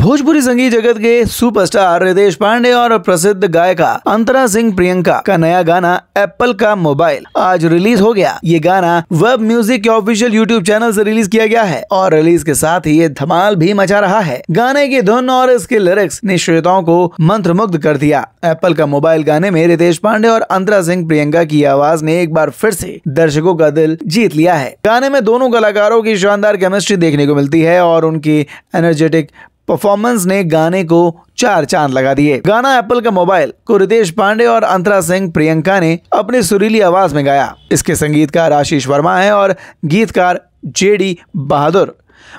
भोजपुरी संगीत जगत के सुपरस्टार रितेश पांडे और प्रसिद्ध गायिका अंतरा सिंह प्रियंका का नया गाना एप्पल का मोबाइल आज रिलीज हो गया ये गाना वेब म्यूजिक के ऑफिशियल यूट्यूब चैनल से रिलीज किया गया है और रिलीज के साथ ही ये धमाल भी मचा रहा है गाने की धुन और इसके लिरिक्स ने श्रोताओं को मंत्र मुग्ध कर दिया एप्पल का मोबाइल गाने में रितेश पांडे और अंतरा सिंह प्रियंका की आवाज ने एक बार फिर से दर्शकों का दिल जीत लिया है गाने में दोनों कलाकारों की शानदार केमिस्ट्री देखने को मिलती है और उनकी एनर्जेटिक परफॉर्मेंस ने गाने को चार चांद लगा दिए गाना एप्पल का मोबाइल को रितेश पांडे और अंतरा सिंह प्रियंका ने अपनी सुरीली आवाज में गाया इसके संगीतकार आशीष वर्मा है और गीतकार जेडी बहादुर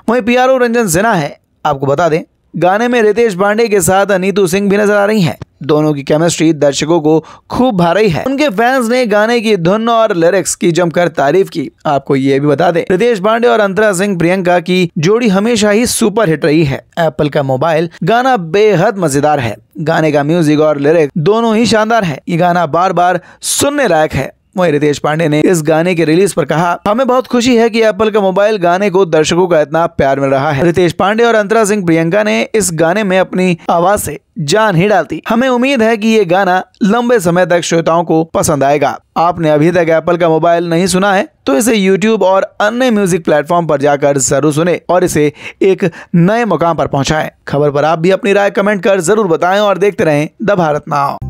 वहीं पी रंजन सिन्हा है आपको बता दें गाने में रितेश पांडे के साथ अनीतू सिंह भी नजर आ रही हैं दोनों की केमिस्ट्री दर्शकों को खूब भा रही है उनके फैंस ने गाने की धुन और लिरिक्स की जमकर तारीफ की आपको ये भी बता दें रितेश पांडे और अंतरा सिंह प्रियंका की जोड़ी हमेशा ही सुपर हिट रही है एप्पल का मोबाइल गाना बेहद मजेदार है गाने का म्यूजिक और लिरिक्स दोनों ही शानदार है ये गाना बार बार सुनने लायक है वहीं रितेश पांडे ने इस गाने के रिलीज पर कहा हमें बहुत खुशी है कि एप्पल का मोबाइल गाने को दर्शकों का इतना प्यार मिल रहा है रितेश पांडे और अंतरा सिंह प्रियंका ने इस गाने में अपनी आवाज से जान ही डालती हमें उम्मीद है कि ये गाना लंबे समय तक श्रोताओं को पसंद आएगा आपने अभी तक एप्पल का मोबाइल नहीं सुना है तो इसे यूट्यूब और अन्य म्यूजिक प्लेटफॉर्म पर जाकर जरूर सुने और इसे एक नए मुकाम पर पहुंचाएं। खबर पर आप भी अपनी राय कमेंट कर जरूर बताएं और देखते रहें द भारत नाव